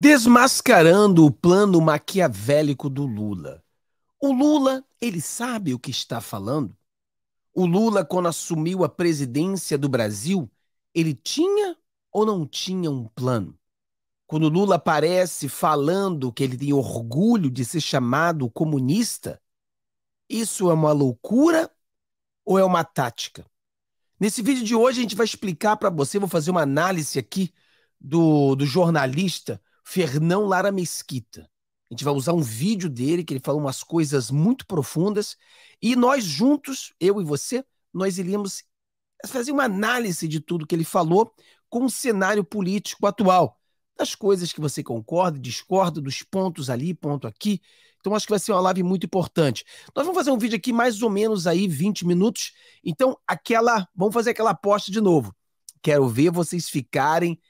Desmascarando o plano maquiavélico do Lula. O Lula, ele sabe o que está falando? O Lula, quando assumiu a presidência do Brasil, ele tinha ou não tinha um plano? Quando o Lula aparece falando que ele tem orgulho de ser chamado comunista, isso é uma loucura ou é uma tática? Nesse vídeo de hoje a gente vai explicar para você, vou fazer uma análise aqui do, do jornalista Fernão Lara Mesquita. A gente vai usar um vídeo dele, que ele falou umas coisas muito profundas. E nós juntos, eu e você, nós iríamos fazer uma análise de tudo que ele falou com o cenário político atual. Das coisas que você concorda, discorda, dos pontos ali, ponto aqui. Então acho que vai ser uma live muito importante. Nós vamos fazer um vídeo aqui mais ou menos aí 20 minutos. Então aquela, vamos fazer aquela aposta de novo. Quero ver vocês ficarem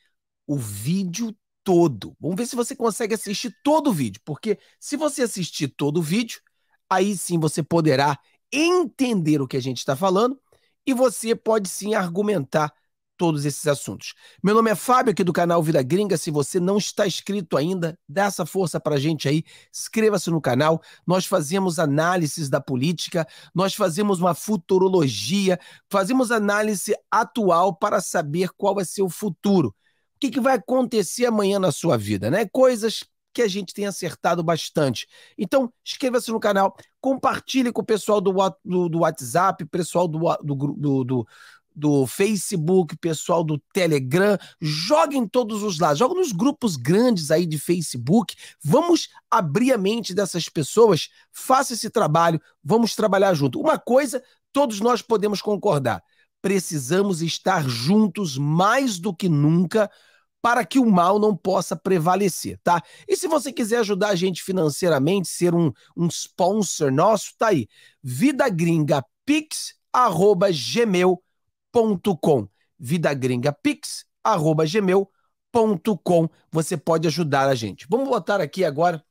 o vídeo todo. Vamos ver se você consegue assistir todo o vídeo, porque se você assistir todo o vídeo, aí sim você poderá entender o que a gente está falando e você pode sim argumentar todos esses assuntos. Meu nome é Fábio, aqui do canal Vida Gringa. Se você não está inscrito ainda, dá essa força para a gente aí. Inscreva-se no canal. Nós fazemos análises da política, nós fazemos uma futurologia, fazemos análise atual para saber qual vai é ser o futuro que, que vai acontecer amanhã na sua vida, né? Coisas que a gente tem acertado bastante. Então, inscreva-se no canal, compartilhe com o pessoal do, do, do WhatsApp, pessoal do, do, do, do Facebook, pessoal do Telegram, joga em todos os lados, joga nos grupos grandes aí de Facebook. Vamos abrir a mente dessas pessoas, faça esse trabalho, vamos trabalhar junto. Uma coisa todos nós podemos concordar precisamos estar juntos mais do que nunca para que o mal não possa prevalecer, tá? E se você quiser ajudar a gente financeiramente, ser um, um sponsor nosso, tá aí. vidagringapix@gmail.com. vidagringapix@gmail.com. Você pode ajudar a gente. Vamos botar aqui agora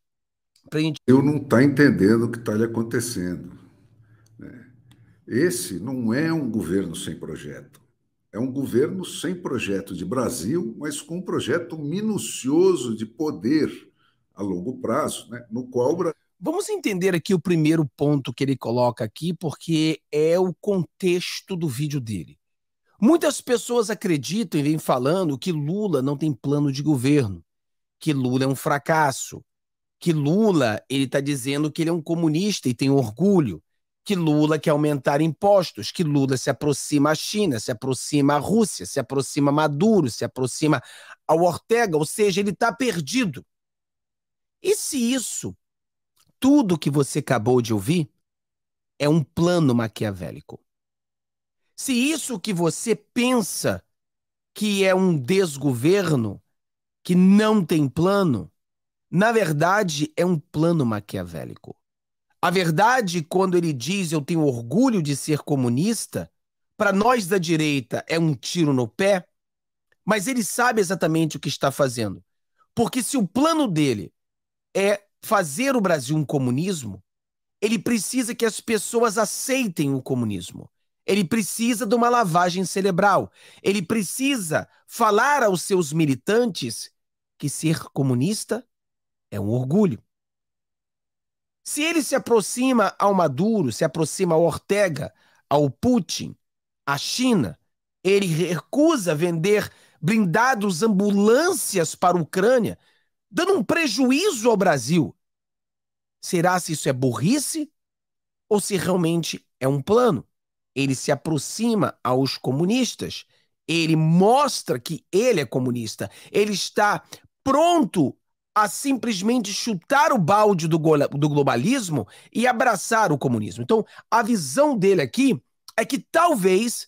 a gente Eu não tá entendendo o que está lhe acontecendo. Esse não é um governo sem projeto. É um governo sem projeto de Brasil, mas com um projeto minucioso de poder a longo prazo, né? no qual o Brasil Vamos entender aqui o primeiro ponto que ele coloca aqui, porque é o contexto do vídeo dele. Muitas pessoas acreditam e vêm falando que Lula não tem plano de governo, que Lula é um fracasso, que Lula ele está dizendo que ele é um comunista e tem orgulho, que Lula quer aumentar impostos, que Lula se aproxima à China, se aproxima à Rússia, se aproxima a Maduro, se aproxima ao Ortega, ou seja, ele está perdido. E se isso, tudo que você acabou de ouvir, é um plano maquiavélico? Se isso que você pensa que é um desgoverno, que não tem plano, na verdade é um plano maquiavélico. A verdade, quando ele diz eu tenho orgulho de ser comunista, para nós da direita é um tiro no pé, mas ele sabe exatamente o que está fazendo. Porque se o plano dele é fazer o Brasil um comunismo, ele precisa que as pessoas aceitem o comunismo. Ele precisa de uma lavagem cerebral. Ele precisa falar aos seus militantes que ser comunista é um orgulho. Se ele se aproxima ao Maduro, se aproxima ao Ortega, ao Putin, à China, ele recusa vender blindados, ambulâncias para a Ucrânia, dando um prejuízo ao Brasil. Será se isso é burrice ou se realmente é um plano? Ele se aproxima aos comunistas, ele mostra que ele é comunista, ele está pronto a simplesmente chutar o balde do, do globalismo e abraçar o comunismo. Então, a visão dele aqui é que talvez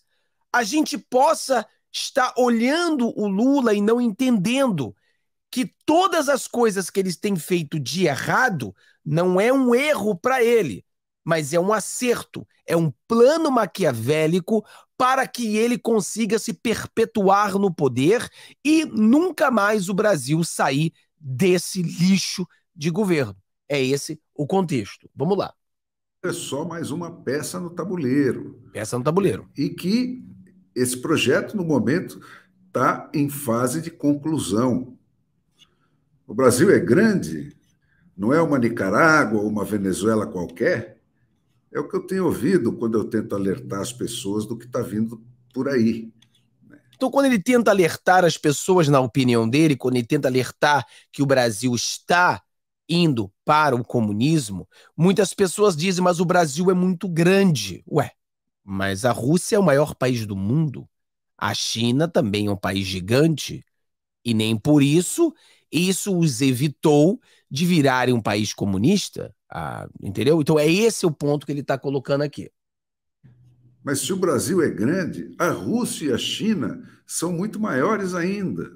a gente possa estar olhando o Lula e não entendendo que todas as coisas que eles têm feito de errado não é um erro para ele, mas é um acerto, é um plano maquiavélico para que ele consiga se perpetuar no poder e nunca mais o Brasil sair desse lixo de governo. É esse o contexto. Vamos lá. É só mais uma peça no tabuleiro. Peça no tabuleiro. E que esse projeto, no momento, está em fase de conclusão. O Brasil é grande, não é uma Nicarágua ou uma Venezuela qualquer. É o que eu tenho ouvido quando eu tento alertar as pessoas do que está vindo por aí. Então, quando ele tenta alertar as pessoas, na opinião dele, quando ele tenta alertar que o Brasil está indo para o comunismo, muitas pessoas dizem, mas o Brasil é muito grande. Ué, mas a Rússia é o maior país do mundo. A China também é um país gigante. E nem por isso isso os evitou de virarem um país comunista. Ah, entendeu? Então é esse o ponto que ele está colocando aqui. Mas se o Brasil é grande, a Rússia e a China são muito maiores ainda.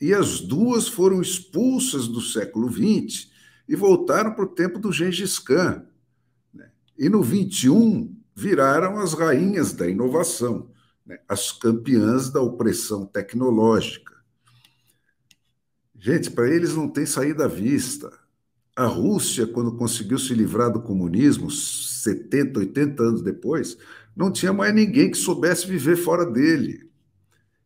E as duas foram expulsas do século XX e voltaram para o tempo do Gengis Khan. Né? E no 21 viraram as rainhas da inovação, né? as campeãs da opressão tecnológica. Gente, para eles não tem saída à vista. A Rússia, quando conseguiu se livrar do comunismo, 70, 80 anos depois, não tinha mais ninguém que soubesse viver fora dele.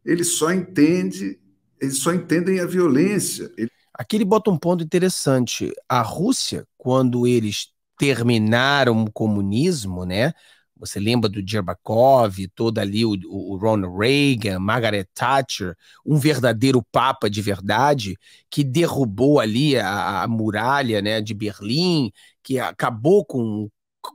Ele só entende, eles só entendem a violência. Ele... Aqui ele bota um ponto interessante. A Rússia, quando eles terminaram o comunismo, né? Você lembra do Djerbakov, todo ali o, o, Ronald Reagan, Margaret Thatcher, um verdadeiro papa de verdade que derrubou ali a, a muralha, né, de Berlim, que acabou com o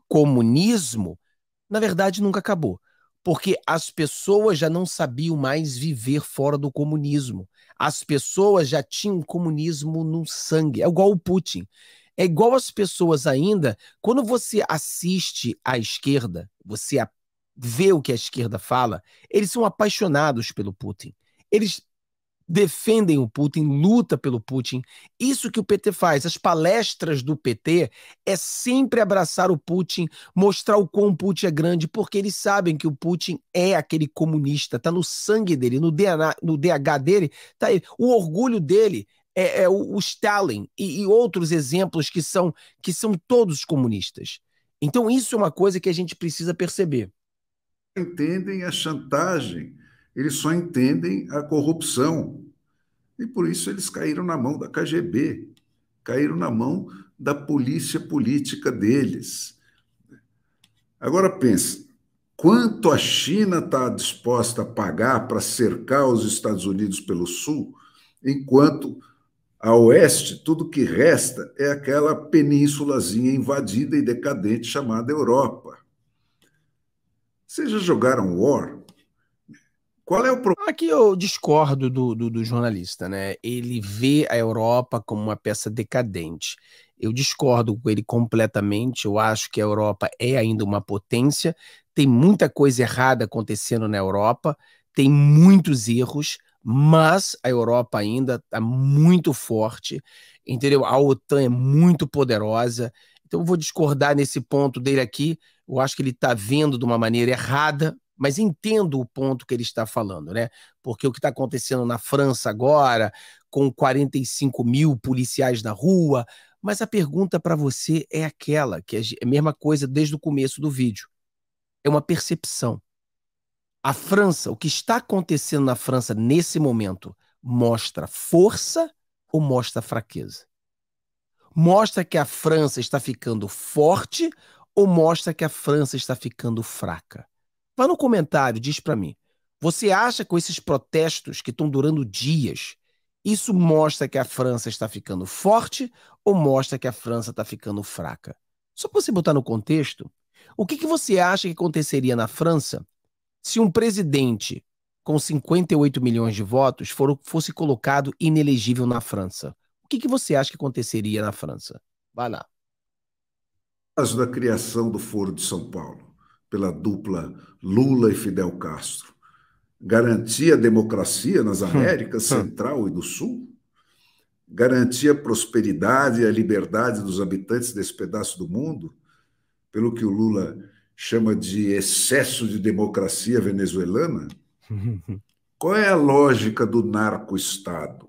comunismo na verdade, nunca acabou. Porque as pessoas já não sabiam mais viver fora do comunismo. As pessoas já tinham comunismo no sangue. É igual o Putin. É igual as pessoas ainda, quando você assiste à esquerda, você vê o que a esquerda fala, eles são apaixonados pelo Putin. Eles defendem o Putin, luta pelo Putin. Isso que o PT faz, as palestras do PT é sempre abraçar o Putin, mostrar o quão o Putin é grande, porque eles sabem que o Putin é aquele comunista, tá no sangue dele, no DNA, no DH dele, tá aí, O orgulho dele é, é o, o, Stalin e, e outros exemplos que são que são todos comunistas. Então isso é uma coisa que a gente precisa perceber. Entendem a chantagem eles só entendem a corrupção. E por isso eles caíram na mão da KGB, caíram na mão da polícia política deles. Agora pense, quanto a China está disposta a pagar para cercar os Estados Unidos pelo sul, enquanto a oeste tudo que resta é aquela penínsulazinha invadida e decadente chamada Europa. Vocês já jogaram War? Qual é o problema? Aqui eu discordo do, do, do, jornalista, né? Ele vê a Europa como uma peça decadente. Eu discordo com ele completamente. Eu acho que a Europa é ainda uma potência. Tem muita coisa errada acontecendo na Europa, tem muitos erros, mas a Europa ainda está muito forte, entendeu? A OTAN é muito poderosa. Então eu vou discordar nesse ponto dele aqui. Eu acho que ele está vendo de uma maneira errada mas entendo o ponto que ele está falando, né? Porque o que está acontecendo na França agora, com 45 mil policiais na rua. Mas a pergunta para você é aquela, que é a mesma coisa desde o começo do vídeo. É uma percepção. A França, o que está acontecendo na França nesse momento, mostra força ou mostra fraqueza? Mostra que a França está ficando forte ou mostra que a França está ficando fraca? Vá no comentário, diz para mim. Você acha que com esses protestos que estão durando dias, isso mostra que a França está ficando forte ou mostra que a França está ficando fraca? Só para você botar no contexto, o que, que você acha que aconteceria na França se um presidente com 58 milhões de votos for, fosse colocado inelegível na França? O que, que você acha que aconteceria na França? Vai lá. Caso da criação do Foro de São Paulo pela dupla Lula e Fidel Castro, garantia democracia nas hum, Américas hum. Central e do Sul, garantia a prosperidade e a liberdade dos habitantes desse pedaço do mundo, pelo que o Lula chama de excesso de democracia venezuelana? Qual é a lógica do narco-estado?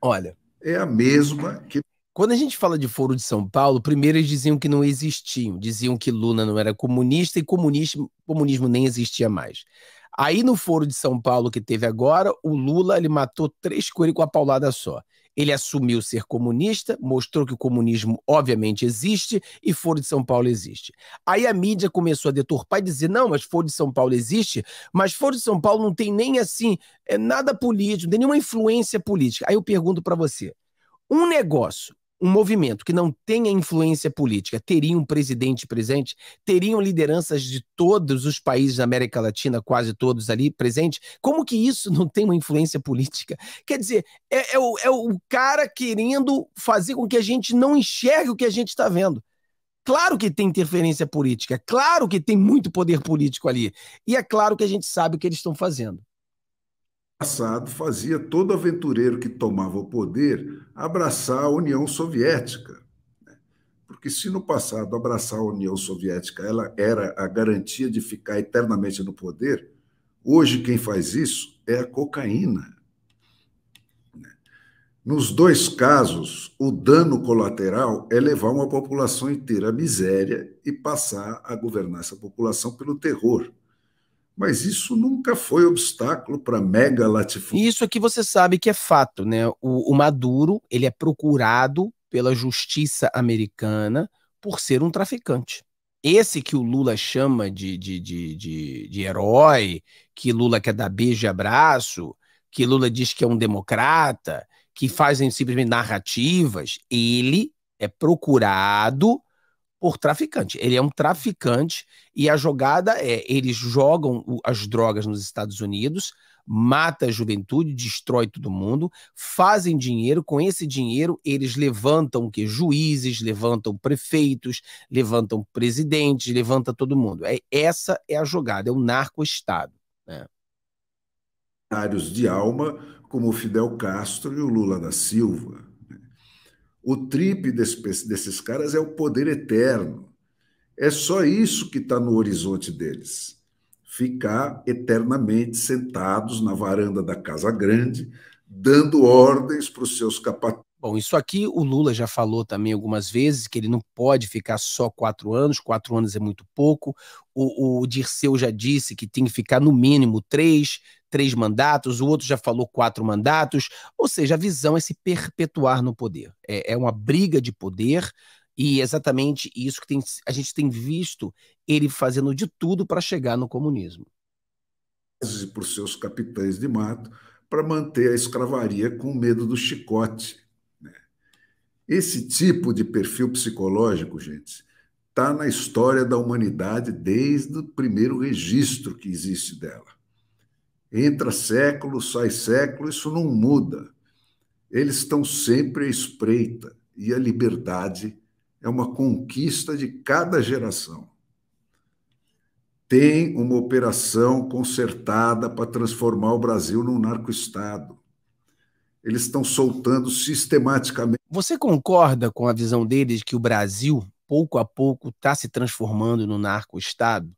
Olha. É a mesma que quando a gente fala de Foro de São Paulo, primeiro eles diziam que não existiam, diziam que Lula não era comunista e comunismo, comunismo nem existia mais. Aí no Foro de São Paulo que teve agora, o Lula ele matou três coelhos com a paulada só. Ele assumiu ser comunista, mostrou que o comunismo obviamente existe e Foro de São Paulo existe. Aí a mídia começou a deturpar e dizer: não, mas Foro de São Paulo existe, mas Foro de São Paulo não tem nem assim, é nada político, não tem nenhuma influência política. Aí eu pergunto para você: um negócio um movimento que não tenha influência política teria um presidente presente, teriam lideranças de todos os países da América Latina, quase todos ali presentes, como que isso não tem uma influência política? Quer dizer, é, é, o, é o cara querendo fazer com que a gente não enxergue o que a gente está vendo. Claro que tem interferência política, é claro que tem muito poder político ali, e é claro que a gente sabe o que eles estão fazendo passado fazia todo aventureiro que tomava o poder abraçar a União Soviética. Né? Porque se no passado abraçar a União Soviética ela era a garantia de ficar eternamente no poder, hoje quem faz isso é a cocaína. Né? Nos dois casos, o dano colateral é levar uma população inteira à miséria e passar a governar essa população pelo terror mas isso nunca foi obstáculo para mega latifúndio. Isso aqui você sabe que é fato, né? O, o, Maduro ele é procurado pela justiça americana por ser um traficante. Esse que o Lula chama de, de, de, de, de herói, que Lula quer dar beijo e abraço, que Lula diz que é um democrata, que fazem simplesmente narrativas, ele é procurado por traficante. Ele é um traficante e a jogada é: eles jogam as drogas nos Estados Unidos, mata a juventude, destrói todo mundo, fazem dinheiro, com esse dinheiro eles levantam que juízes, levantam prefeitos, levantam presidentes, levanta todo mundo. É essa é a jogada, é o narco-estado, né? de alma como o Fidel Castro e o Lula da Silva. O trip desse, desses caras é o poder eterno. É só isso que está no horizonte deles. Ficar eternamente sentados na varanda da Casa Grande, dando ordens para os seus capatazes. Bom, isso aqui o Lula já falou também algumas vezes, que ele não pode ficar só quatro anos, quatro anos é muito pouco. O, o Dirceu já disse que tem que ficar no mínimo três, três mandatos, o outro já falou quatro mandatos. Ou seja, a visão é se perpetuar no poder. É, é uma briga de poder e é exatamente isso que tem, a gente tem visto ele fazendo de tudo para chegar no comunismo. por seus capitães de mato para manter a escravaria com medo do chicote. Né? Esse tipo de perfil psicológico, gente, está na história da humanidade desde o primeiro registro que existe dela. Entra século, sai século, isso não muda. Eles estão sempre à espreita e a liberdade é uma conquista de cada geração. Tem uma operação concertada para transformar o Brasil num narco-estado. Eles estão soltando sistematicamente. Você concorda com a visão deles que o Brasil, pouco a pouco, está se transformando no narco-estado?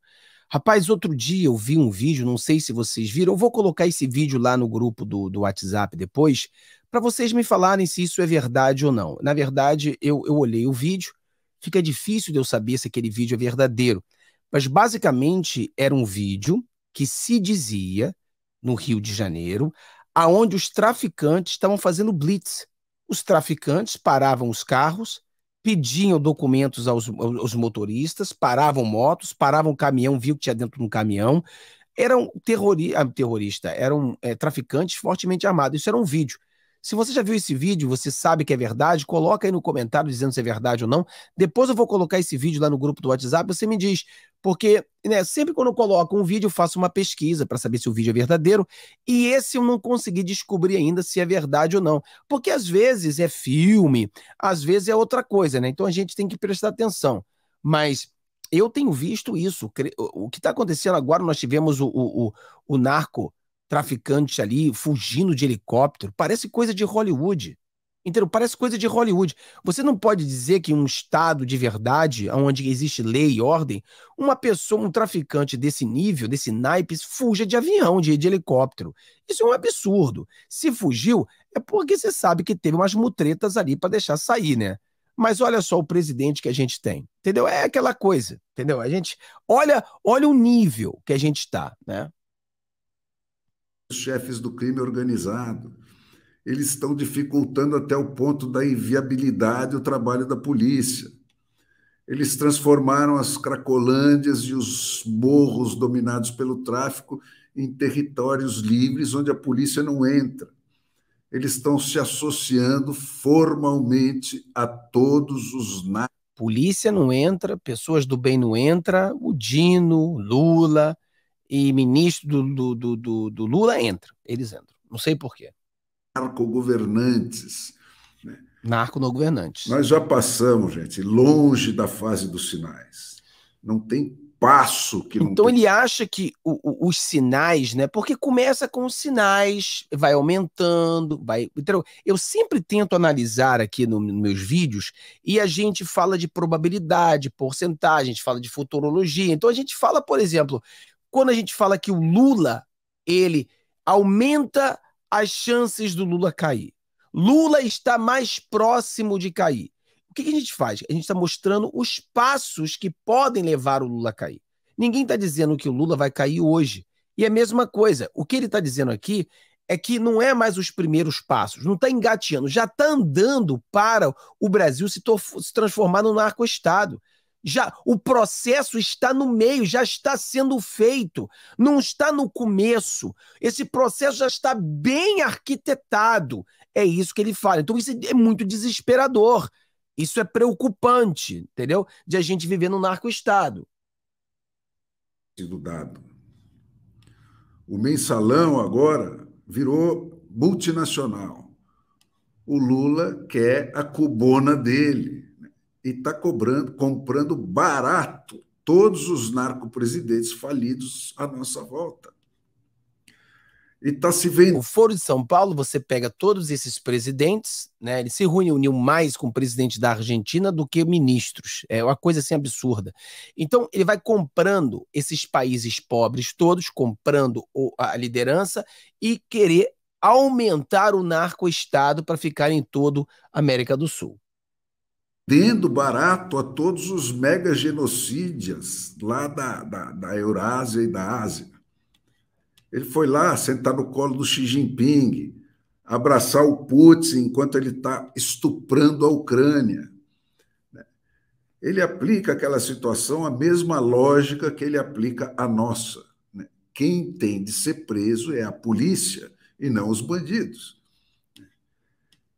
Rapaz, outro dia eu vi um vídeo, não sei se vocês viram, eu vou colocar esse vídeo lá no grupo do, do WhatsApp depois, para vocês me falarem se isso é verdade ou não. Na verdade, eu, eu olhei o vídeo, fica difícil de eu saber se aquele vídeo é verdadeiro, mas basicamente era um vídeo que se dizia, no Rio de Janeiro, aonde os traficantes estavam fazendo blitz. Os traficantes paravam os carros, pediam documentos aos, aos motoristas, paravam motos, paravam caminhão, viu que tinha dentro de um caminhão. Eram terrori ah, terrorista, eram é, traficantes fortemente armados. Isso era um vídeo. Se você já viu esse vídeo, você sabe que é verdade, coloca aí no comentário dizendo se é verdade ou não. Depois eu vou colocar esse vídeo lá no grupo do WhatsApp, você me diz, porque né, sempre quando eu coloco um vídeo, eu faço uma pesquisa para saber se o vídeo é verdadeiro, e esse eu não consegui descobrir ainda se é verdade ou não. Porque às vezes é filme, às vezes é outra coisa, né? Então a gente tem que prestar atenção. Mas eu tenho visto isso. O que está acontecendo agora, nós tivemos o, o, o, o narco traficante ali fugindo de helicóptero. Parece coisa de Hollywood. Entendeu? Parece coisa de Hollywood. Você não pode dizer que um estado de verdade, onde existe lei e ordem, uma pessoa, um traficante desse nível, desse naipes, fuja de avião, de, de helicóptero. Isso é um absurdo. Se fugiu, é porque você sabe que teve umas mutretas ali para deixar sair, né? Mas olha só o presidente que a gente tem, entendeu? É aquela coisa, entendeu? A gente olha, olha o nível que a gente está, né? chefes do crime organizado. Eles estão dificultando até o ponto da inviabilidade o trabalho da polícia. Eles transformaram as cracolândias e os morros dominados pelo tráfico em territórios livres onde a polícia não entra. Eles estão se associando formalmente a todos os polícia não entra, pessoas do bem não entra, o Dino, Lula, e ministro do, do, do, do Lula entra. Eles entram. Não sei porquê. Narco-governantes. Né? Narco-governantes. Nós já passamos, gente, longe da fase dos sinais. Não tem passo que não Então tem... ele acha que o, o, os sinais, né? Porque começa com os sinais, vai aumentando, vai. Então, eu sempre tento analisar aqui no, nos meus vídeos e a gente fala de probabilidade, porcentagem, a gente fala de futurologia. Então a gente fala, por exemplo, quando a gente fala que o Lula, ele aumenta as chances do Lula cair. Lula está mais próximo de cair. O que, a gente faz? A gente está mostrando os passos que podem levar o Lula a cair. Ninguém está dizendo que o Lula vai cair hoje. E é a mesma coisa, o que ele está dizendo aqui é que não é mais os primeiros passos, não está engateando, já está andando para o Brasil se, se transformar num narco-estado já o processo está no meio, já está sendo feito, não está no começo. Esse processo já está bem arquitetado. É isso que ele fala. Então isso é muito desesperador. Isso é preocupante, entendeu? De a gente viver num narco-estado. dado. O mensalão agora virou multinacional. O Lula quer a cubona dele e está cobrando, comprando barato todos os narcopresidentes falidos à nossa volta. E está se vendo. O Foro de São Paulo, você pega todos esses presidentes, né? Ele se reuniu mais com o presidente da Argentina do que ministros. É uma coisa assim absurda. Então, ele vai comprando esses países pobres todos, comprando a liderança e querer aumentar o narco-estado para ficar em todo a América do Sul dando barato a todos os mega genocídias lá da, da, da Eurásia e da Ásia. Ele foi lá sentar no colo do Xi Jinping, abraçar o Putin enquanto ele está estuprando a Ucrânia. Ele aplica aquela situação a mesma lógica que ele aplica à nossa. Né? Quem tem de ser preso é a polícia e não os bandidos.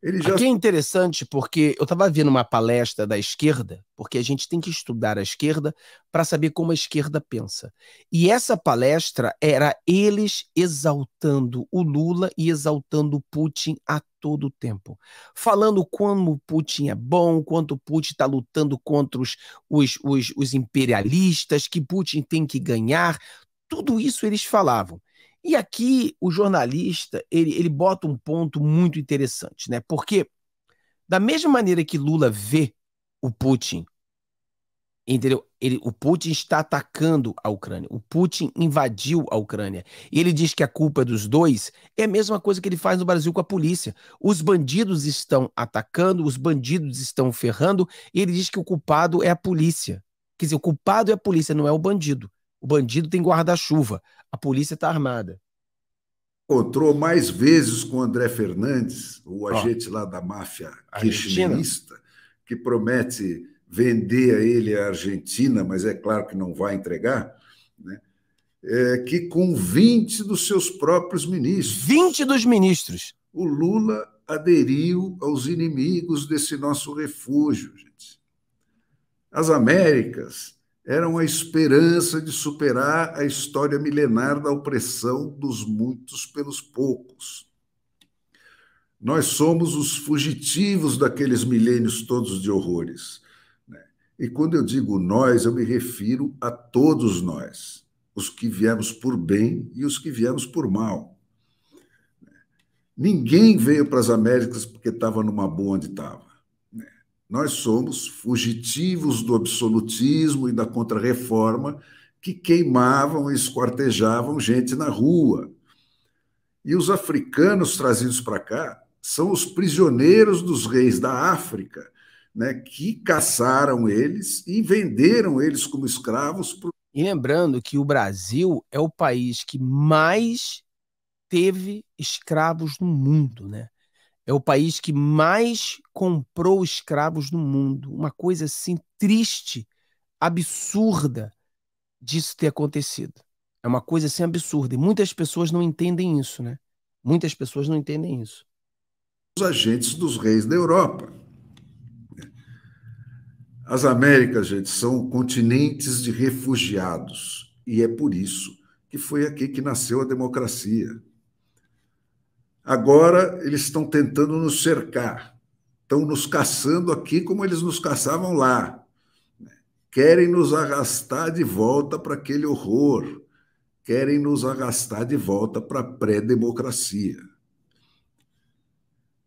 Ele já... Aqui é interessante porque eu estava vendo uma palestra da esquerda, porque a gente tem que estudar a esquerda para saber como a esquerda pensa. E essa palestra era eles exaltando o Lula e exaltando o Putin a todo tempo. Falando como o Putin é bom, quanto o Putin está lutando contra os, os, os, os imperialistas, que Putin tem que ganhar. Tudo isso eles falavam. E aqui o jornalista ele, ele bota um ponto muito interessante, né? Porque da mesma maneira que Lula vê o Putin, entendeu? Ele, o Putin está atacando a Ucrânia. O Putin invadiu a Ucrânia. E ele diz que a culpa é dos dois. É a mesma coisa que ele faz no Brasil com a polícia. Os bandidos estão atacando, os bandidos estão ferrando. E ele diz que o culpado é a polícia. Quer dizer, o culpado é a polícia, não é o bandido. O bandido tem guarda-chuva a polícia está armada. Encontrou mais vezes com o André Fernandes, o agente lá da máfia kirchnerista, que promete vender a ele a Argentina, mas é claro que não vai entregar, né? É, que com 20 dos seus próprios ministros. 20 dos ministros. O Lula aderiu aos inimigos desse nosso refúgio, gente. As Américas era uma esperança de superar a história milenar da opressão dos muitos pelos poucos. Nós somos os fugitivos daqueles milênios todos de horrores. Né? E quando eu digo nós, eu me refiro a todos nós, os que viemos por bem e os que viemos por mal. Né? Ninguém veio para as Américas porque estava numa boa onde estava. Nós somos fugitivos do absolutismo e da contrarreforma que queimavam e esquartejavam gente na rua. E os africanos trazidos para cá são os prisioneiros dos reis da África, né, que caçaram eles e venderam eles como escravos. Pro... E lembrando que o Brasil é o país que mais teve escravos no mundo, né? é o país que mais comprou escravos no mundo. Uma coisa assim triste, absurda disso ter acontecido. É uma coisa assim absurda. E muitas pessoas não entendem isso, né? Muitas pessoas não entendem isso. Os agentes dos reis da Europa. As Américas, gente, são continentes de refugiados. E é por isso que foi aqui que nasceu a democracia. Agora eles estão tentando nos cercar, estão nos caçando aqui como eles nos caçavam lá. Querem nos arrastar de volta para aquele horror, querem nos arrastar de volta para a pré-democracia.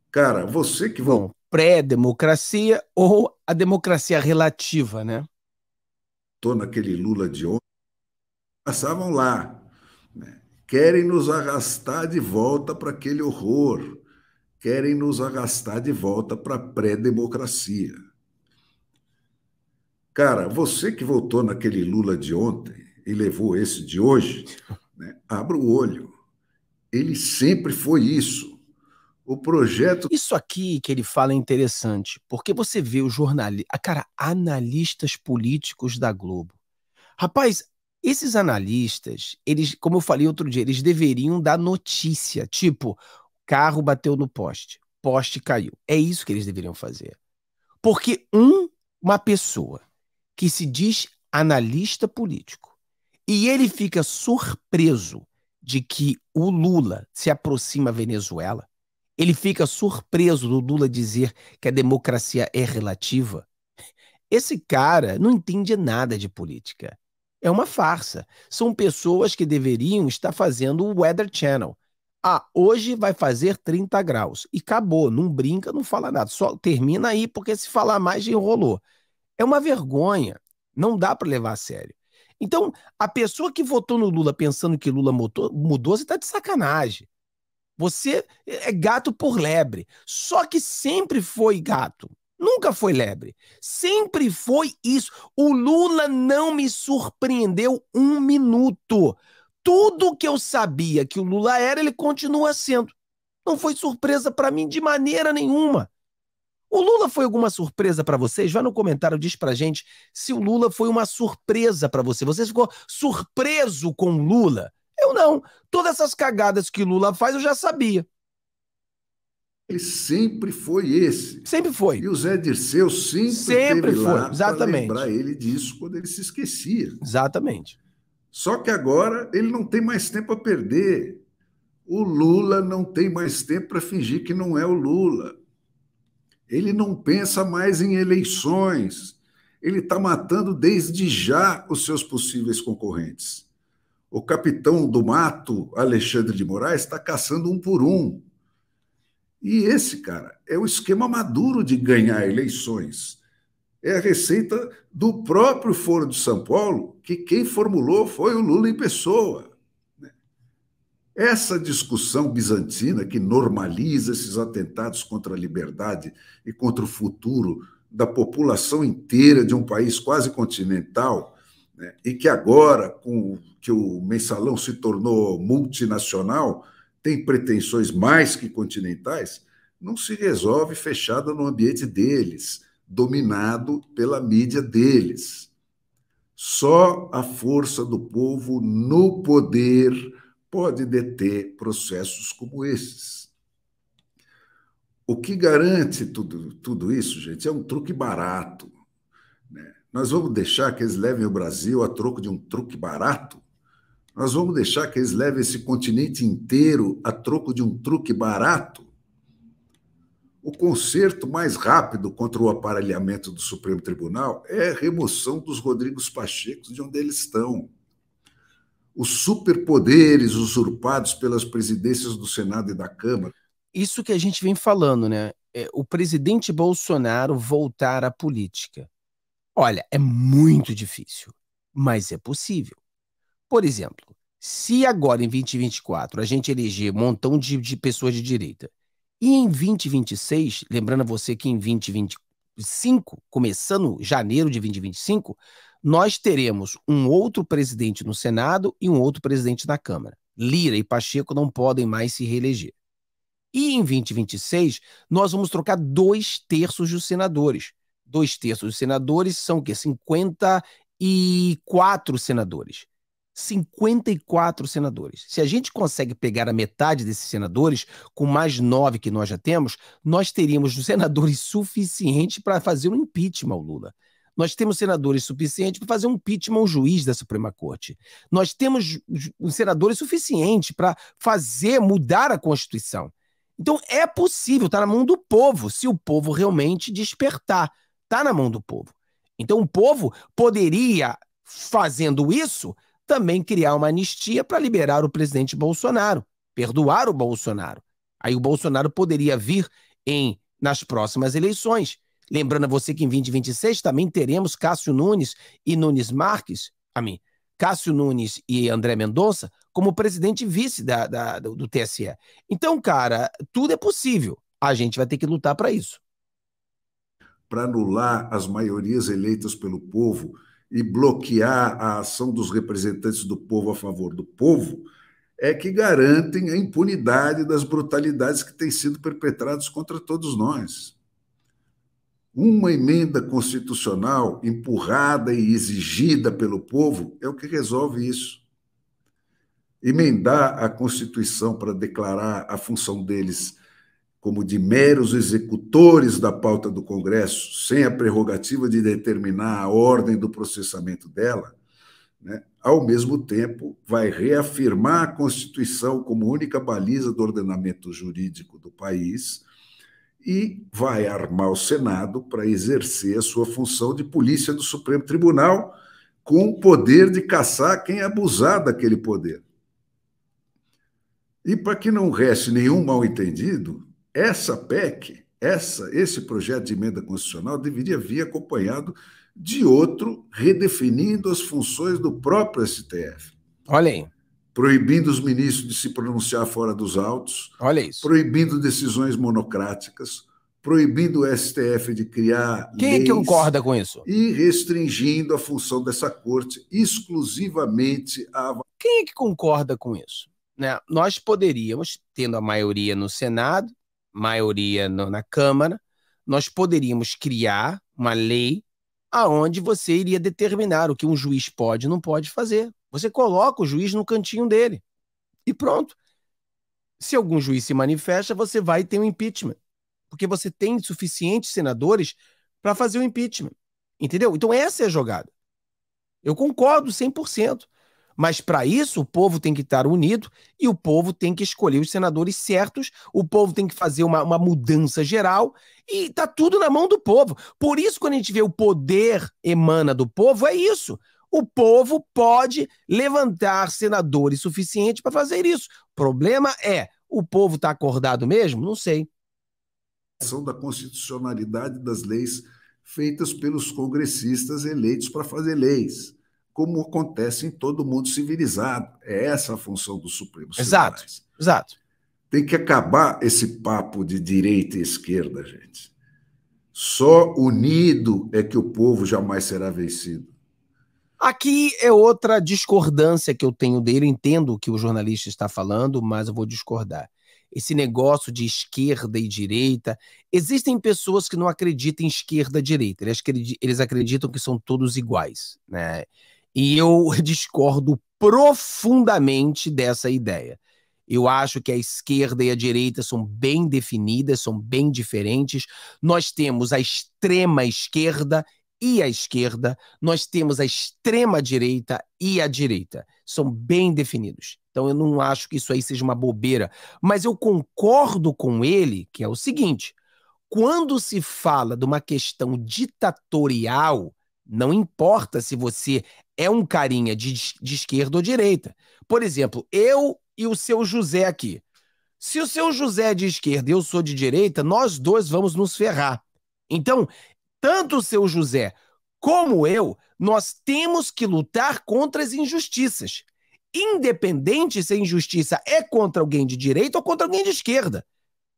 Cara, você que. Bom, pré-democracia ou a democracia relativa, né? Estou naquele Lula de ontem, passavam lá. Querem nos arrastar de volta para aquele horror. Querem nos arrastar de volta para a pré-democracia. Cara, você que votou naquele Lula de ontem e levou esse de hoje, né, abra o olho. Ele sempre foi isso. O projeto. Isso aqui que ele fala é interessante, porque você vê o jornalista. Cara, analistas políticos da Globo. Rapaz, esses analistas, eles, como eu falei outro dia, eles deveriam dar notícia, tipo, carro bateu no poste, poste caiu. É isso que eles deveriam fazer. Porque um, uma pessoa que se diz analista político e ele fica surpreso de que o Lula se aproxima à Venezuela, ele fica surpreso do Lula dizer que a democracia é relativa. Esse cara não entende nada de política é uma farsa. São pessoas que deveriam estar fazendo o Weather Channel. Ah, hoje vai fazer 30 graus. E acabou, não brinca, não fala nada. Só termina aí, porque se falar mais, enrolou. É uma vergonha. Não dá para levar a sério. Então, a pessoa que votou no Lula pensando que Lula mudou, mudou você está de sacanagem. Você é gato por lebre. Só que sempre foi gato. Nunca foi lebre. Sempre foi isso. O Lula não me surpreendeu um minuto. Tudo que eu sabia que o Lula era, ele continua sendo. Não foi surpresa para mim de maneira nenhuma. O Lula foi alguma surpresa para vocês? Vá no comentário, diz pra gente se o Lula foi uma surpresa para você. Você ficou surpreso com o Lula? Eu não. Todas essas cagadas que o Lula faz eu já sabia. Ele sempre foi esse. Sempre foi. E o Zé Dirceu sempre, sempre teve foi. lá Exatamente. lembrar ele disso quando ele se esquecia. Exatamente. Só que agora ele não tem mais tempo a perder. O Lula não tem mais tempo para fingir que não é o Lula. Ele não pensa mais em eleições. Ele está matando desde já os seus possíveis concorrentes. O capitão do mato, Alexandre de Moraes, está caçando um por um. E esse, cara, é o esquema maduro de ganhar eleições. É a receita do próprio Foro de São Paulo, que quem formulou foi o Lula em pessoa. Né? Essa discussão bizantina que normaliza esses atentados contra a liberdade e contra o futuro da população inteira de um país quase continental, né, e que agora, com que o mensalão se tornou multinacional, tem pretensões mais que continentais, não se resolve fechada no ambiente deles, dominado pela mídia deles. Só a força do povo no poder pode deter processos como esses. O que garante tudo, tudo isso, gente, é um truque barato. Né? Nós vamos deixar que eles levem o Brasil a troco de um truque barato? Nós vamos deixar que eles levem esse continente inteiro a troco de um truque barato? O conserto mais rápido contra o aparelhamento do Supremo Tribunal é a remoção dos Rodrigos Pachecos de onde eles estão. Os superpoderes usurpados pelas presidências do Senado e da Câmara. Isso que a gente vem falando, né? É o presidente Bolsonaro voltar à política. Olha, é muito difícil, mas é possível. Por exemplo, se agora em 2024 a gente eleger um montão de, de pessoas de direita e em 2026, lembrando a você que em 2025, começando janeiro de 2025, nós teremos um outro presidente no Senado e um outro presidente na Câmara. Lira e Pacheco não podem mais se reeleger. E em 2026, nós vamos trocar dois terços dos senadores. Dois terços dos senadores são o quê? 54 senadores. 54 senadores. Se a gente consegue pegar a metade desses senadores, com mais nove que nós já temos, nós teríamos senadores suficientes para fazer um impeachment ao Lula. Nós temos senadores suficientes para fazer um impeachment ao juiz da Suprema Corte. Nós temos senadores suficientes para fazer mudar a Constituição. Então é possível, está na mão do povo, se o povo realmente despertar. Está na mão do povo. Então o povo poderia, fazendo isso, também criar uma anistia para liberar o presidente Bolsonaro, perdoar o Bolsonaro. Aí o Bolsonaro poderia vir em nas próximas eleições. Lembrando a você que em 2026 também teremos Cássio Nunes e Nunes Marques, a mim, Cássio Nunes e André Mendonça como presidente e vice da, da, do TSE. Então, cara, tudo é possível. A gente vai ter que lutar para isso. Para anular as maiorias eleitas pelo povo, e bloquear a ação dos representantes do povo a favor do povo é que garantem a impunidade das brutalidades que têm sido perpetradas contra todos nós. Uma emenda constitucional empurrada e exigida pelo povo é o que resolve isso. Emendar a Constituição para declarar a função deles como de meros executores da pauta do Congresso, sem a prerrogativa de determinar a ordem do processamento dela, né, ao mesmo tempo vai reafirmar a Constituição como única baliza do ordenamento jurídico do país e vai armar o Senado para exercer a sua função de polícia do Supremo Tribunal, com o poder de caçar quem abusar daquele poder. E para que não reste nenhum mal-entendido, essa PEC, essa, esse projeto de emenda constitucional deveria vir acompanhado de outro redefinindo as funções do próprio STF. Olha aí. Proibindo os ministros de se pronunciar fora dos autos. Olha isso. Proibindo decisões monocráticas. Proibindo o STF de criar. Quem leis, é que concorda com isso? E restringindo a função dessa corte exclusivamente a. Quem é que concorda com isso? Né? Nós poderíamos, tendo a maioria no Senado, maioria no, na Câmara, nós poderíamos criar uma lei aonde você iria determinar o que um juiz pode e não pode fazer. Você coloca o juiz no cantinho dele. E pronto. Se algum juiz se manifesta, você vai ter um impeachment. Porque você tem suficientes senadores para fazer o impeachment. Entendeu? Então essa é a jogada. Eu concordo 100%. Mas para isso, o povo tem que estar unido e o povo tem que escolher os senadores certos, o povo tem que fazer uma, uma mudança geral e está tudo na mão do povo. Por isso, quando a gente vê o poder emana do povo, é isso. O povo pode levantar senadores suficientes para fazer isso. O problema é: o povo está acordado mesmo? Não sei. Da constitucionalidade das leis feitas pelos congressistas eleitos para fazer leis como acontece em todo mundo civilizado. É essa a função do Supremo Exato, Tribunais. exato. Tem que acabar esse papo de direita e esquerda, gente. Só unido é que o povo jamais será vencido. Aqui é outra discordância que eu tenho dele. Entendo o que o jornalista está falando, mas eu vou discordar. Esse negócio de esquerda e direita. Existem pessoas que não acreditam em esquerda e direita. Eles acreditam que são todos iguais. Né? E eu discordo profundamente dessa ideia. Eu acho que a esquerda e a direita são bem definidas, são bem diferentes. Nós temos a extrema esquerda e a esquerda, nós temos a extrema direita e a direita. São bem definidos. Então eu não acho que isso aí seja uma bobeira, mas eu concordo com ele, que é o seguinte: quando se fala de uma questão ditatorial, não importa se você é um carinha de, de esquerda ou direita. Por exemplo, eu e o seu José aqui. Se o seu José é de esquerda e eu sou de direita, nós dois vamos nos ferrar. Então, tanto o seu José como eu, nós temos que lutar contra as injustiças. Independente se a injustiça é contra alguém de direita ou contra alguém de esquerda.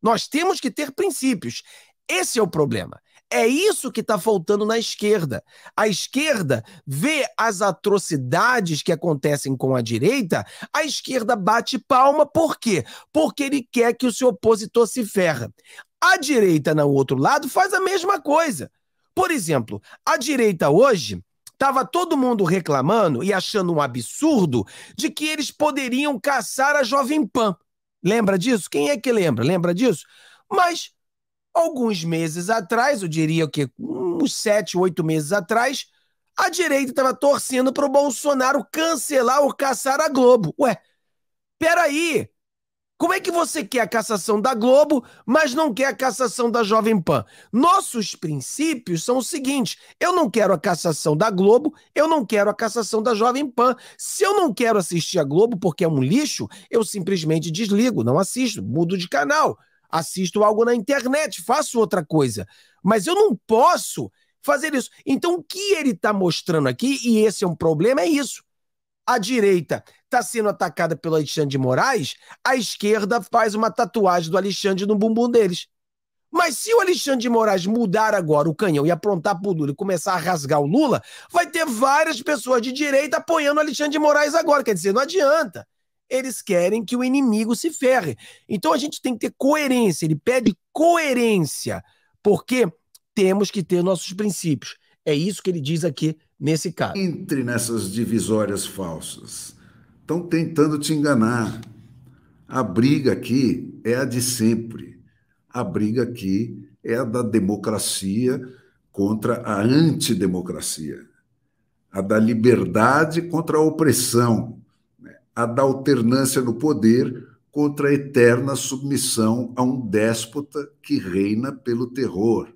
Nós temos que ter princípios. Esse é o problema. É isso que está faltando na esquerda. A esquerda vê as atrocidades que acontecem com a direita, a esquerda bate palma, por quê? Porque ele quer que o seu opositor se ferra. A direita, no outro lado, faz a mesma coisa. Por exemplo, a direita hoje estava todo mundo reclamando e achando um absurdo de que eles poderiam caçar a Jovem Pan. Lembra disso? Quem é que lembra? Lembra disso? Mas Alguns meses atrás, eu diria o quê? Uns sete, oito meses atrás, a direita estava torcendo para o Bolsonaro cancelar ou caçar a Globo. Ué, peraí! Como é que você quer a cassação da Globo, mas não quer a cassação da Jovem Pan? Nossos princípios são os seguintes: eu não quero a cassação da Globo, eu não quero a cassação da Jovem Pan. Se eu não quero assistir a Globo porque é um lixo, eu simplesmente desligo, não assisto, mudo de canal assisto algo na internet, faço outra coisa. Mas eu não posso fazer isso. Então, o que ele está mostrando aqui, e esse é um problema, é isso. A direita está sendo atacada pelo Alexandre de Moraes, a esquerda faz uma tatuagem do Alexandre no bumbum deles. Mas se o Alexandre de Moraes mudar agora o canhão e aprontar pro Lula e começar a rasgar o Lula, vai ter várias pessoas de direita apoiando o Alexandre de Moraes agora. Quer dizer, não adianta eles querem que o inimigo se ferre. Então a gente tem que ter coerência, ele pede coerência, porque temos que ter nossos princípios. É isso que ele diz aqui nesse caso. Entre nessas divisórias falsas. Estão tentando te enganar. A briga aqui é a de sempre. A briga aqui é a da democracia contra a antidemocracia. A da liberdade contra a opressão a da alternância no poder contra a eterna submissão a um déspota que reina pelo terror.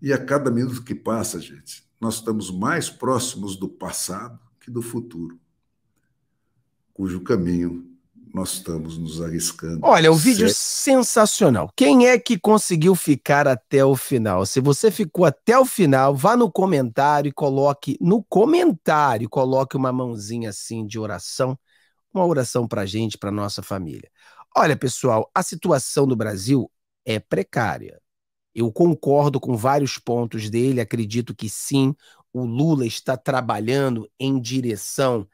E a cada minuto que passa, gente, nós estamos mais próximos do passado que do futuro, cujo caminho nós estamos nos arriscando. Olha, o vídeo certo. sensacional. Quem é que conseguiu ficar até o final? Se você ficou até o final, vá no comentário e coloque no comentário, coloque uma mãozinha assim de oração, uma oração pra gente, pra nossa família. Olha, pessoal, a situação do Brasil é precária. Eu concordo com vários pontos dele, acredito que sim, o Lula está trabalhando em direção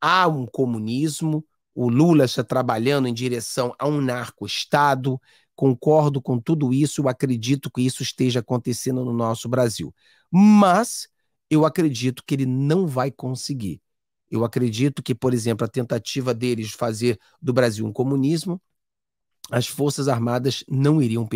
a um comunismo, o Lula está trabalhando em direção a um narco-estado. Concordo com tudo isso, eu acredito que isso esteja acontecendo no nosso Brasil. Mas eu acredito que ele não vai conseguir. Eu acredito que, por exemplo, a tentativa deles de fazer do Brasil um comunismo, as Forças Armadas não iriam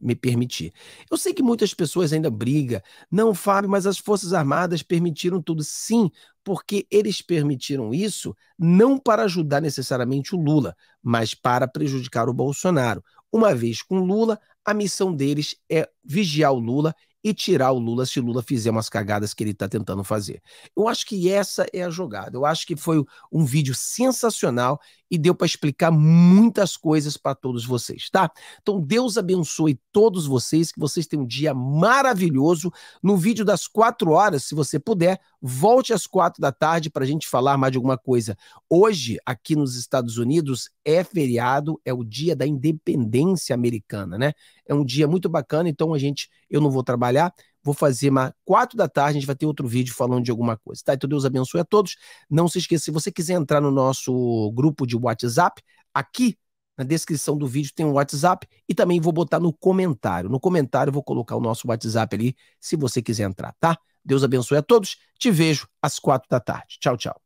me permitir. Eu sei que muitas pessoas ainda brigam, não, Fábio, mas as Forças Armadas permitiram tudo. Sim, porque eles permitiram isso não para ajudar necessariamente o Lula, mas para prejudicar o Bolsonaro. Uma vez com Lula, a missão deles é vigiar o Lula e tirar o Lula se Lula fizer umas cagadas que ele está tentando fazer. Eu acho que essa é a jogada. Eu acho que foi um vídeo sensacional e deu para explicar muitas coisas para todos vocês, tá? Então Deus abençoe todos vocês, que vocês tenham um dia maravilhoso. No vídeo das quatro horas, se você puder, volte às quatro da tarde para a gente falar mais de alguma coisa. Hoje, aqui nos Estados Unidos, é feriado, é o dia da independência americana, né? É um dia muito bacana, então a gente, eu não vou trabalhar, Vou fazer mais quatro da tarde, a gente vai ter outro vídeo falando de alguma coisa, tá? Então Deus abençoe a todos. Não se esqueça, se você quiser entrar no nosso grupo de WhatsApp, aqui na descrição do vídeo tem um WhatsApp e também vou botar no comentário. No comentário vou colocar o nosso WhatsApp ali, se você quiser entrar, tá? Deus abençoe a todos. Te vejo às quatro da tarde. Tchau, tchau.